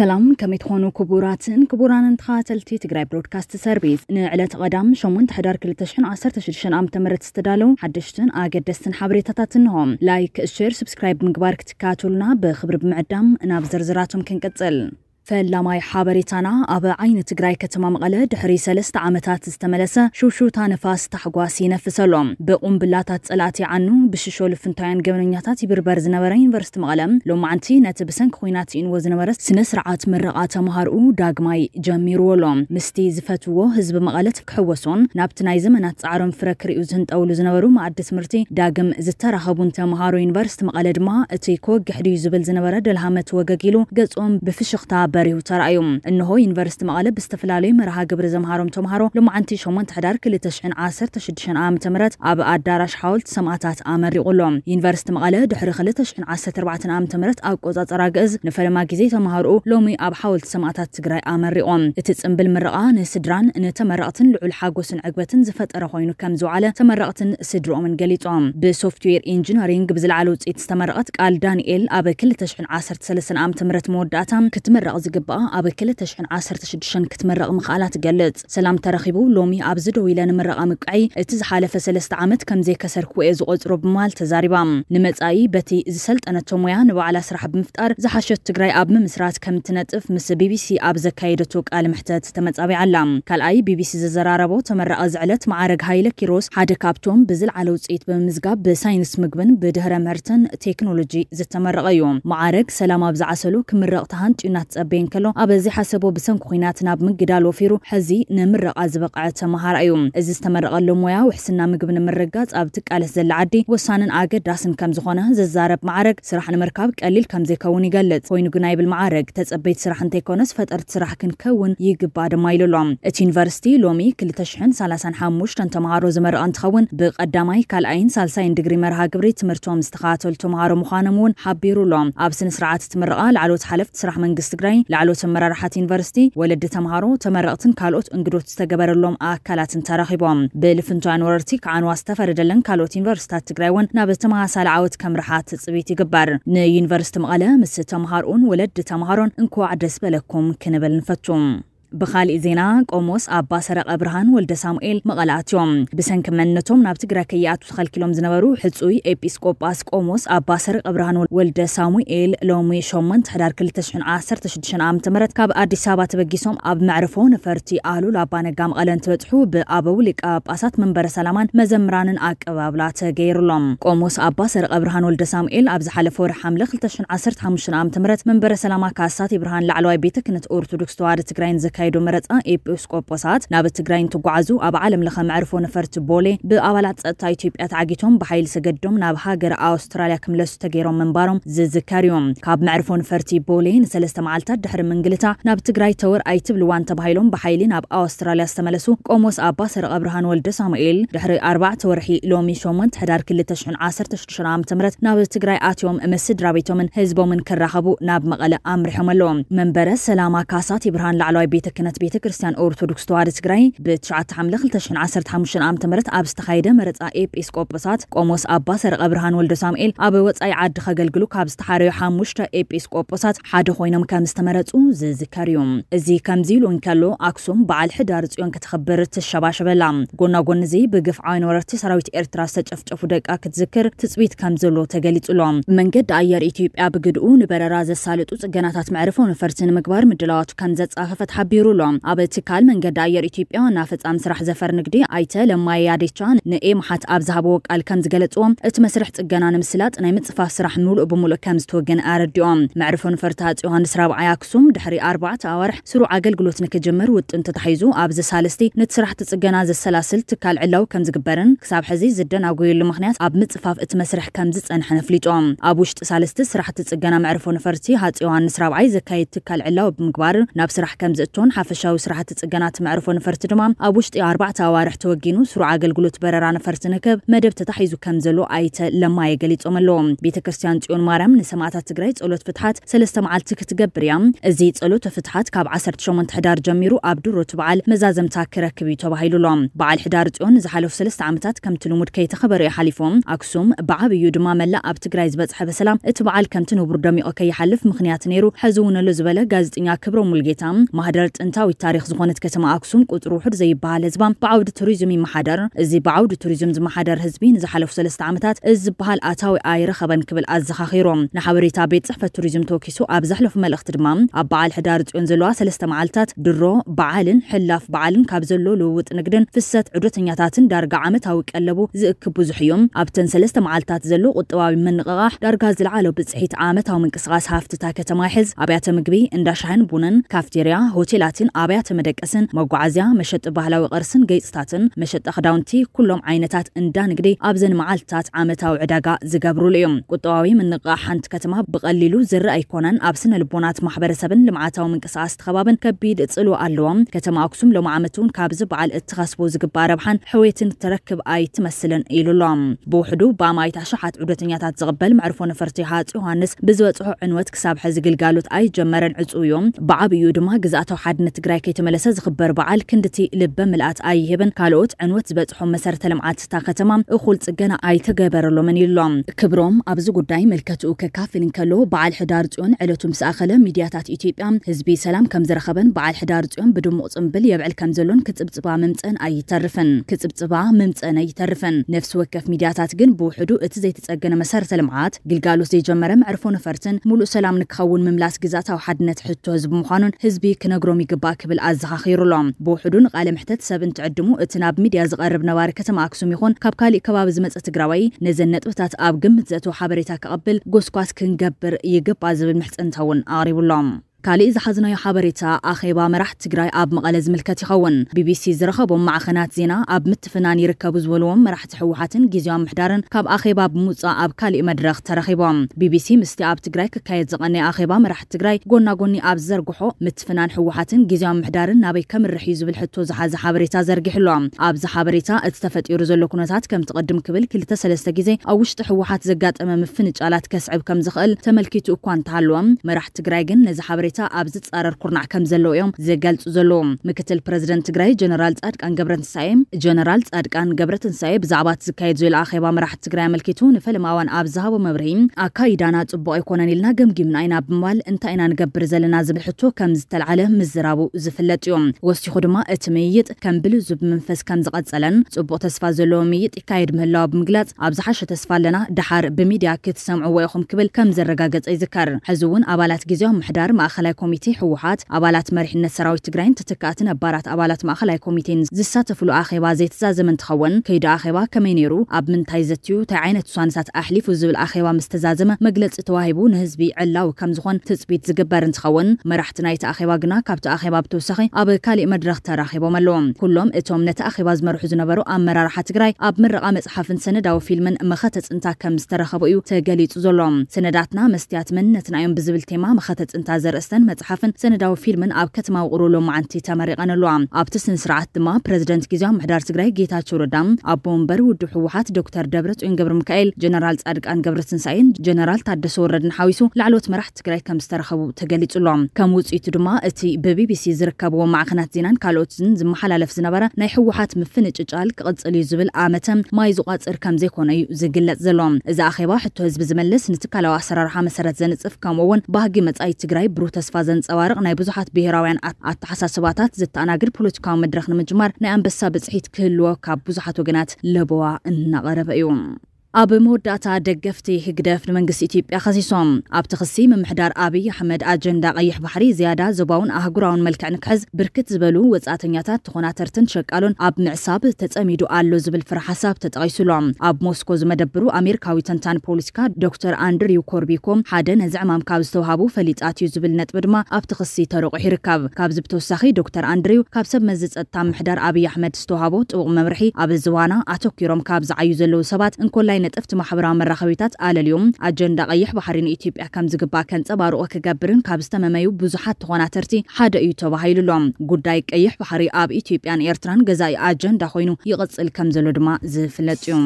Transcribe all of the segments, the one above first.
ሰላም ከመይ ትኾኑ ክቡራትን ክቡራንን ተኸተልቲ ትግራይ ብሮድካስት ሰርቪስ ንዕለት ቀዳም 8 ሕዳር 216 ዓ ም ዝተዳለው ሓደሽትን ኣገደስትን ሓበሬታታት እንሆም ላይክ፣ ሽር፣ ስብስክራይብ ምግባር ክትከኣትሉና ብክብሪ ብምዕዳም ናብ ዝርዝራቶም ክንቅፅል ፈላማይ ሓበሬታና ኣብ ዓይኒ ትግራይ ከተማ መቐለ ድሕሪ ሰለስተ ዓመታት ዝተመለሰ ሽውሽውታ ነፋስ ታሕጓስ ይነፍስ ኣሎ ብቁምብላታት ፀላእቲ ዓኑ ብሽሾ ልፍንታውያን ገበነኛታት ይብርበር ዝነበረ ዩኒቨርሲቲ መቐለ ሎማዓንቲ ነቲ ብሰንኪ ኩናት ኢንዎ ዝነበረ ስነ ስርዓት ምረቓ ተምሃርኡ ዳግማይ ጀሚርዎ ኣሎ ምስቲ ዝፈትዎ ህዝቢ መቐለ ክሕወሶን ናብቲ ናይ ዘመናት ፃዕሮም ፍረ ክርዩ ዝህንጠውሉ ዝነበሩ መኣዲ ትምህርቲ ዳግም ዝተራኸቡን ተምሃሮ ዩኒቨርሲቲ መቐለ ድማ እቲ ክወግሕ ድዩ ዝብል ዝነበረ ደልሃመት ወገጊሉ ገጾም ብፍሽኽታ ዝግበሩ ተራእዩ እንሆ ዩኒቨርስቲ መቐለ ብዝተፈላለዩ መርሃ ግብሪ ዘምሃሮም ተምሃሮ ሎመዓንቲ 8 ሕዳር 2016 ዓ ም ኣብ ኣዳራሽ ሓወልቲ ሰማዕታት ኣመሪቑ ኣሎ ዩኒቨርስቲ መቐለ ድሕሪ 2014 ዓ ም ኣብ ቆፃፀራ ግእዝ ንፈለማ ግዜ ተምሃርኡ ሎሚ ኣብ ሓወልቲ ሰማዕታት ትግራይ ኣመሪቖም እቲ ፅምብል ምረቓ ንስድራን ንተመረቕትን ልዑል ሓጎስን ዕግበትን ዝፈጠረ ኮይኑ ከም ዝውዓለ ተመረቕትን ስድሮኦምን ገሊፆም ብሶፍትዌር ኢንጂነሪንግ ብዝለዓለ ውፅኢት ዝተመረቐት ቃል ዳንኤል ኣብ 213 ዓ ም መወዳእታ ክትመረቕ ዝግብኣ ኣብ 216 ክትምረቕ ምኽኣላ ትገልጽ ሰላም ተረኺቡ ሎሚ ኣብዚ ደው ኢለ ንምረቓ ምቅዒ እቲ ዝሓለፈ ሰለስተ ዓመት ከም ዘይከሰርክዎ እየ ዝቆፅሮ ብምባል ተዛሪባ ንመጻኢ በቲ ዝሰልጠነቶ ሞያ ንባዕላ ስራሕ ብምፍጣር ዝሓሸት ትግራይ ኣብ ምምስራት ከም ትነጥፍ ምስ ቢቢሲ ኣብ ዘካየደቶ ቃል ምሕተት ተመጻቢዓ ኣላ ካልኣይ ቢቢሲ ዝዘራረቦ ተመረቐ ዝዕለት ማዕረግ ሃይለ ኪሮስ ሓደ ካብቶም ብዝለዓለ ውፅኢት ብምምዝጋብ ብሳይንስ ምግብን ብድህረ ምህርትን ቴክኖሎጂ ዝተመረቐ እዩ ማዕረግ ሰላም ኣብ ዝዓሰሉ ክምረቕ ተሃንጭዩ እናትፀብ ከቢየን ከሎ ኣበዚ ሓሰቦ ብሰንኪ ኩናት ናብ ምግዳል ወፊሩ ሕዚ ንምረቓ ዝበቕዐ ተምሃራ እዩ እዚ ዝተመረቐሉ ሞያ ውሕስና ምግቢ ንምርጋፅ ኣብ ትቃለስ ዘላ ዓዲ ወሳንን ኣገዳስን ከም ዝኾነ ዘዛረብ ማዕረግ ስራሕ ንምርካብ ቀሊል ከም ዘይከውን ይገልጽ ኮይኑ ግና ይብል ማዕረግ ተጸበይቲ ስራሕ እንተይኮነስ ፈጠርቲ ስራሕ ክንከውን ይግባእ ድማ ኢሉ ኣሎም እቲ ዩኒቨርሲቲ ሎሚ 235 ተምሃሮ ዝመርቐ እንትኸውን ብቀዳማይ ካልኣይን ሳልሳይን ድግሪ መርሃ ግብሪ ትምህርቶም ዝተኸተሉ ተምሃሮ ምዃኖም እውን ሓቢሩ ኣሎ ኣብ ስነ ስርዓት ትምርቓ ላዕሎት ሓለፍቲ ስራሕ መንግስት ትግራይ ላዕሎት ኣመራርሓት ዩኒቨርሲቲ ወለዲ ተምሃሮ ተመረቕትን ካልኦት እንግዶት ዝተገበረሎም ኣካላትን ተራኺቦም ብልፍንጃን ወረርቲ ከዓንዋ ዝተፈረደለን ካልኦት ዩኒቨርሲታት ትግራይ እውን ናብ ተመሳሳሊ ዓወት ከም ርሓት ፅቢት ይግበር ንዩኒቨርሲቲ መቐለ ምስ ተምሃርኡን ወለዲ ተምሃሮን እንኳዕ ደስ በለኩም ክንብል ንፈቱም ብኻሊእ ዜና ቆሞስ ኣባ ሰረቀ ብርሃን ወልደ ሳሙኤል መቐላእትዮም ብሰንኪ መንነቶም ናብ ትግራይ ከይኣቱ ተኸልኪሎም ዝነበሩ ሕፁይ ኤጲስቆጳስ ቆሞስ ኣባ ሰረቐ ብርሃን ወልደ ሳሙኤል ሎሚ 8 ሕዳር 216 ዓ ም ካብ ኣዲስ ኣበባ ተበጊሶም ኣብ መዕርፎ ነፈርቲ ኣሉል ኣባነጋ መቐለ እንትበፅሑ ብኣበው ሊቃ ጳጳሳት መንበረ ሰላማን መዘምራንን ኣቀባብላ ተገይሩሎም ቆሞስ ኣባ ሰረቐ ብርሃን ወልደ ሳሙኤል ኣብ ዝሓለፈ ወርሒ ሓምለ 2015 ዓ ም መንበረ ሰላማ ካሳት ይብርሃን ላዕለዋይ ቤተ ክነት ኦርቶዶክስ ተዋህዶ ትግራይን ዘከ ዘካየዶ መረፃ ኤጲስቆጶሳት ናብ ትግራይ እንትጓዓዙ ኣብ ዓለም ለኸ መዕርፎ ነፈርቲ ቦሌ ብኣባላት ፀጥታ ኢትዮጵያ ተዓጊቶም ብሓይሊ ሰገዶም ናብ ሃገር ኣውስትራልያ ክምለሱ ተገይሮም ምንባሮም ዝዝከር እዮም ካብ መዕርፎ ነፈርቲ ቦሌ ንሰለስተ መዓልትታት ድሕሪ ምንግልታ ናብ ትግራይ ተወር ኣይትብልዋን ተባሂሎም ብሓይሊ ናብ ኣውስትራልያ ዝተመለሱ ቆሞስ ኣባ ሰረቀ ብርሃን ወልደ ሳሙኤል ድሕሪ ኣርባዕተ ወርሒ ሎሚ 8 ሕዳር 216 ዓ ም ናብ ትግራይ ኣትዮም ምስ ስድራ ቤቶምን ህዝቦምን ክራኸቡ ናብ መቐለ ኣምሪሖም ኣለዎም መንበረ ሰላማ ካሳት ይብርሃን ላዕለዋይ ቤተ ክነት ቤተ ክርስትያን ኦርቶዶክስ ተዋህዶ ትግራይ ብ9 ሓምለ 215 ዓ ም ኣብ ዝተኻየደ መረፃ ኤጲስቆጶሳት ቆሞስ ኣባ ሰረቀ ብርሃን ወልደ ሳሙኤል ኣብ ወፃኢ ዓዲ ከገልግሉ ካብ ዝተሓረዩ ሓሙሽተ ኤጲስቆጶሳት ሓደ ኮይኖም ከም ዝተመረፁ ዝዝከር እዩ እዚ ከምዚ ኢሉ እንከሎ ኣክሱም በዓል ሕዳር ፅዮን ክትኽብር ትሸባሸበላ ጎናጎኒ እዚ ብግፍዓዊ ወረርቲ ሰራዊት ኤርትራ ዝተጨፍጨፉ ደቃ ክትዝክር ትፅቢት ከም ዘሎ ተገሊጹሎ መንገዲ ኣየር ኢትዮጵያ ብግድኡ ንበረራ ዘሳልጡ ፅገናታት መዕርፎ ነፈርቲ ንምግባር ምድላዋቱ ከም ዘፃፈፈት ሓቢሩ ነቢሩሎም ኣብ ትካል መንገዲ ኣየር ኢትዮጵያ ናብ ፍጻም ስራሕ ዘፈር ንግዲ ኣይተ ለማይ ያዴቻን ንኤምሓት ኣብ ዝሃበዎ ቃል ከም ዝገለጽዎም እቲ መስርሕ ጽገና ንምስላጥ ናይ ምጽፋፍ ስራሕ ምሉእ ብምሉእ ከም ዝተወገነ ኣረዲኦም መዕርፎ ነፈርታት ዮሃንስ ራብዓይ ኣክሱም ድሕሪ ኣርባዕተ ኣዋርሕ ስሩዕ ኣገልግሎት ንክጅምር ውጥን ተታሒዙ ኣብዚ ሳልስቲ ነቲ ስራሕቲ ጽገና ዘሰላስል ትካል ዕላው ከም ዝግበርን ክሳብ ሕዚ ዝደናጎየሉ ምክንያት ኣብ ምጽፋፍ እቲ መስርሕ ከም ዝጸንሐን ኣፍሊጦም ኣብ ውሽጢ ሳልስቲ ስራሕቲ ጽገና መዕርፎ ነፈርቲ ሃፂ ዮሃንስ ራብዓይ ዘካየድ ትካል ዕላው ብምግባር ናብ ስራሕ ከም ዝእቶን ኣገልግሎትን ሓፈሻዊ ስራሕቲ ፅገና ትመዕርፎ ነፈርቲ ድማ ኣብ ውሽጢ ኣርባዕተ ኣዋርሕ ተወጊኑ ስሩዕ ኣገልግሎት በረራ ነፈርቲ ንክብ መደብ ተታሒዙ ከም ዘሎ ኣይተ ለማየ ገሊፆም ኣለዎም ቤተ ክርስትያን ፅዮን ማርያም ንሰማእታት ትግራይ ፀሎት ፍትሓት ሰለስተ መዓልቲ ክትገብር እያ እዚ ፀሎት ፍትሓት ካብ 18 ሕዳር ጀሚሩ ኣብ ድሮት በዓል መዛዘምታ ክረክብ እዩ ተባሂሉ ሎ በዓል ሕዳር ፅዮን ዝሓለፉ ሰለስተ ዓመታት ከምቲ ልሙድ ከይተኸበረ ዩ ሓሊፎም ኣክሱም ብዓብዩ ድማ መላእ ኣብ ትግራይ ዝበፅሐ በሰላም እቲ በዓል ከምቲ ንቡር ደሚቆ ከይሓልፍ ምክንያት ነይሩ ሕዚ እውን ዝበለ ጋዜጠኛ ክብሮም ሙልጌታ ማህደር ጥንታዊት ታሪክ ዝኾነት ከተማ ኣክሱም ቁፅሩ ውሑድ ዘይበሃል ህዝባ ብዓውዲ ቱሪዝም ይመሓደር እዚ ብዓውዲ ቱሪዝም ዝመሓደር ህዝቢ ንዝሓለፉ ሰለስተ ዓመታት እዚ ዝበሃል ኣታዊ ኣይረኸበን ክብል ኣዘኻኺሮም ንሓበሬታ ቤት ፅሕፈት ቱሪዝም ተወኪሱ ኣብ ዘሕለፉ መልእኽቲ ድማ ኣብ በዓል ሕዳር ፅዮን ዘለዋ ሰለስተ መዓልትታት ድሮ በዓልን ሕላፍ በዓልን ካብ ዘሎ ልውውጥ ንግድን ፍሰት ዕዶተኛታትን ዳርጋ ዓመታዊ ቀለቡ ዝእክብ ብዙሕ እዮም ኣብተን ሰለስተ መዓልትታት ዘሎ ቁጥባዊ ምንቕቓሕ ዳርጋ ዝለዓለ ብፅሒት ዓመታዊ ምንቅስቓስ ሃፍትታ ከተማ ይሕዝ ኣብያተ ምግቢ እንዳ ሻህን ቡንን ካፍቴርያ ሆቴላት ክዳላትን ኣብያተ መደቀስን መጓዓዝያ መሸጢ ባህላዊ ቅርስን ገይፅታትን መሸጢ ክዳውንቲ ኩሎም ዓይነታት እንዳ ንግዲ ኣብዘን መዓልትታት ዓመታዊ ዕዳጋ ዝገብሩሉ እዮም ቁጠባዊ ምንቕቃዕ ሓንቲ ከተማ ብቐሊሉ ዝርአ ኣይኮነን ኣብ ስነ ልቦናት ማሕበረሰብን ልምዓታዊ ምንቅስቃስ ተኸባብን ከቢድ ፅልው ኣለዎም ከተማ ኣክሱም ሎም ዓመት እውን ካብዚ በዓል እትኸስቦ ዝግባእ ረብሓን ሕወትን ትረክብ ኣይትመስልን ኢሉሎም ብውሕዱ ብኣማይታ ሸሓት ዑደተኛታት ዝቕበል መዕርፎ ነፈርቲ ሃፂ ዮሃንስ ብዝበፅሖ ዕንወት ክሳብ ሕዚ ግልጋሎት ኣይጀመረን ዕፁ እዮም ብዓብዩ ድማ ግዛእታዊ حدنت تجري كي تملس زخبر بعال كندتي لب ملأت أي هبن كالوت عنوت بيت حم سر تلمعات تاخ تمام أخول تجنا أي تجبر لمن يلام كبروم أبزق داي ملكت أوك كافلين كلو بعال حدارت أن على تمس أخلا ميديات إتيبيا هزبي سلام كم زرخبن بعال حدارت أن بدون مؤتم بلي بعال كم زلون كتبت بع ممتن أي ترفن كتبت بع ممتن أي ترفن نفس وكف ميديات جن بوحدو اتزيت تجنا مسار تلمعات قل قالوا زي جمرم عرفون فرتن مول سلام نكخون مملاس جزاتها وحدنت حتو هزب مخانون هزبي كنا جروم ክጥቀሙ ይግባእ ክብል ኣዘኻኺሩ ኣሎ ብውሕዱ ንቃለ ምሕተት ሰብ እንትዕድሙ እቲ ናብ ሚድያ ዝቐርብ ነባሪ ከተማ ኣክሱም ይኹን ካብ ካሊእ ከባቢ ዝመፀ ትግራዋይ ነዘን ነጥብታት ኣብ ግምት ዘእትዎ ሓበሬታ ክቐብል ጎስኳስ ክንገብር ይግባእ ዝብል ምሕፅንተ እውን ኣቕሪቡሎም ካልእ ዝሓዝናዮ ሓበሬታ ኣኼባ መራሕቲ ትግራይ ኣብ መቐለ ዝምልከት ይኸውን ቢቢሲ ዝረኸቦም ማዕኸናት ዜና ኣብ ምትፍናን ይርከቡ ዝበልዎም መራሕቲ ሕወሓትን ግዜዊ ምሕዳርን ካብ ኣኼባ ብምውፃእ ኣብ ካልእ መድረኽ ተረኺቦም ቢቢሲ ምስቲ ኣብ ትግራይ ክካየድ ዝቐነየ ኣኼባ መራሕቲ ትግራይ ጎናጎኒ ኣብ ዘርግሖ ምትፍናን ሕወሓትን ግዜዊ ምሕዳርን ናበይ ከምርሕ እዩ ዝብል ሕቶ ዝሓዘ ሓበሬታ ዘርጊሕሎም ኣብዚ ሓበሬታ እቲ ተፈጢሩ ዘሎ ኩነታት ከም ትቐድም ክብል ክልተ ሰለስተ ግዜ ኣብ ውሽጢ ሕወሓት ዘጋጠመ ምፍንጫላት ከስዕብ ከም ዝኽእል ተመልኪቱ እኳ እንተሃለዎም መራሕቲ ትግራይ ግን ነዚ ሓበሬታ ሓበሬታ ኣብ ዝፃረር ኩርናዕ ከም ዘለዉ እዮም ዘጋልፁ ዘለዎ ምክትል ፕረዚደንት ትግራይ ጀነራል ፃድቃን ገብረትንሳኤ ጀነራል ፃድቃን ገብረትንሳኤ ብዛዕባ እቲ ዝካየድ ዘሎ ኣኼባ መራሕቲ ትግራይ ኣመልኪቱ ንፈለማዋን ኣብ ዝሃቦ መብርሂ ኣካይዳና ፅቡቅ ኣይኮነን ኢልና ገምጊምና ኢና ብምባል እንታይ ኢና ንገብር ዘለና ዝብል ሕቶ ከም ዝተለዓለ ምዝራቡ ዝፍለጥ እዩ ወሲኹ ድማ እቲ ምይይጥ ከም ብልዙ ብምንፈስ ከም ዝቐፀለን ፅቡቅ ተስፋ ዘለዎ ምይይጥ ይካየድ ምህላዊ ብምግላፅ ኣብ ዝሓሸ ተስፋ ኣለና ድሓር ብሚድያ ክትሰምዕዎ ኢኹም ክብል ከም ዘረጋገፀ ይዝከር ሕዚ እውን ኣባላት ግዜዊ ምሕዳር ማእኸል ማእኸላይ ኮሚቴ ህወሓት ኣባላት መሪሕነት ሰራዊት ትግራይን ተተካእቲ ነባራት ኣባላት ማእኸላይ ኮሚቴን ዝሳተፍሉ ኣኼባ ዘይተዛዘመ እንትኸውን ከይዲ ኣኼባ ከመይ ነይሩ ኣብ ምንታይ ዘትዩ እንታይ ዓይነት ውሳነታት ኣሕሊፉ ዝብል ኣኼባ ምስ ተዛዘመ መግለፂ ተዋሂቡ ንህዝቢ ዕላዊ ከም ዝኾን ትፅቢት ዝግበር እንትኸውን መራሕቲ ናይቲ ኣኼባ ግና ካብቲ ኣኼባ ብተወሳኺ ኣብ ካሊእ መድረኽ ተራኺቦም ኣለዎም ኩሎም እቶም ነቲ ኣኼባ ዝመርሑ ዝነበሩ ኣመራርሓ ትግራይ ኣብ ምረቓ መፅሓፍን ሰነዳዊ ፊልምን መኸተፅንታ ከም ዝተረኸቡ እዩ ተገሊጹ ዘሎ ሰነዳትና መስትያት መንነትናዮም ብዝብል ቴማ መኸተፅንታ ዘርእስ መስተን መፅሓፍን ሰነዳዊ ፊልምን ኣብ ከተማ ውቅሩሎ መዓንቲ ተመሪቐን ኣለዋ ኣብቲ ስነስርዓት ድማ ፕረዚደንት ግዜዊ ምሕዳር ትግራይ ጌታቸው ረዳ ኣቦ ወንበር ውድብ ህወሓት ዶክተር ደብረ ፅዮን ገብረ ሚካኤል ጀነራል ፃድቃን ገብረ ትንሳኤን ጀነራል ታደሰ ወረድን ሓዊሱ ላዕሎት መራሕ ትግራይ ከም ዝተረኸቡ ተገሊጹ ከም ውፅኢቱ ድማ እቲ ብቢቢሲ ዝርከብዎ ማዕኸናት ዜናን ካልኦትን ዝመሓላለፍ ዝነበረ ናይ ህወሓት ምፍንጭጫል ክቕፅል እዩ ዝብል ኣመተ ማይ ዝቋፅር ከም ዘይኮነ እዩ ዝግለጽ ዘሎ እዚ ኣኼባ ሕቶ ህዝቢ ዝመልስ ንትካላዊ ኣሰራርሓ መሰረት ዘንፅፍ ከምኡ እውን ባህጊ መጻኢ ትግራይ ብሩህ ተስፋ ዘንፀባርቕ ናይ ብዙሓት ብሄራውያን ኣተሓሳስባታት ዘተኣናግድ ፖለቲካዊ መድረክ ንምጅማር ናይ ኣንበሳ ብፅሒት ክህልዎ ካብ ብዙሓት ወገናት ለበዋ እናቐረበ እዩ ኣብ መወዳእታ ደገፍቲ ህግደፍ ንመንግስቲ ኢትዮጵያ ከሲሶም ኣብቲ ክሲ ምምሕዳር ኣብይ ኣሕመድ ኣጀንዳ ቀይሕ ባሕሪ ዝያዳ ዞባውን ኣህጉራውን መልክዕ ንክሕዝ ብርክት ዝበሉ ወጻእተኛታት ተኾናተርትን ሸቃሉን ኣብ ምዕሳብ ተጸሚዱ ኣሎ ዝብል ፍረ ሓሳብ ተጠቒሱሎም ኣብ ሞስኮ ዝመደብሩ ኣሜሪካዊ ተንታን ፖለቲካ ዶክተር ኣንድሪው ኮርቢኮም ሓደ ነዚ ዕማም ካብ ዝተውሃቡ ፈሊጣት እዩ ዝብል ነጥቢ ድማ ኣብቲ ክሲ ተረቑሑ ይርከብ ካብዚ ብተወሳኺ ዶክተር ኣንድሪው ካብ ሰብ መዚ ፀጥታ ምሕዳር ኣብይ ኣሕመድ ዝተውሃቦ ጥቡቕ መምርሒ ኣብ ዝዋና ኣተኪሮም ካብ ዝዓዩ ዘለዉ ሰባት እንኮላይ ነጥፍቲ ማሕበራዊ መራኸቢታት ኣለልዮም ኣጀንዳ ቀይሕ ባሕሪ ንኢትዮጵያ ከም ዝግባእ ከንፀባርቆ ክገብርን ካብ ዝተመመዩ ብዙሓት ተኾናተርቲ ሓደ እዩ ተባሂሉ ኣሎም ጉዳይ ቀይሕ ባሕሪ ኣብ ኢትዮጵያን ኤርትራን ገዛኢ ኣጀንዳ ኮይኑ ይቕፅል ከም ዘሎ ድማ ዝፍለጥ እዩ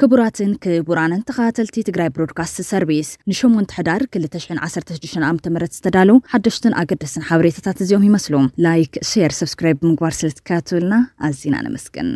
ክቡራትን ክቡራንን ተኸታተልቲ ትግራይ ብሮድካስት ሰርቪስ ን8 ሕዳር 216 ዓም ም ዝተዳለዉ ሓደሽትን ኣገደስን ሓበሬታታት እዚኦም ይመስሉ ላይክ ሼር ሰብስክራይብ ብምግባር ስለትከታተሉና ኣዝና ነመስግን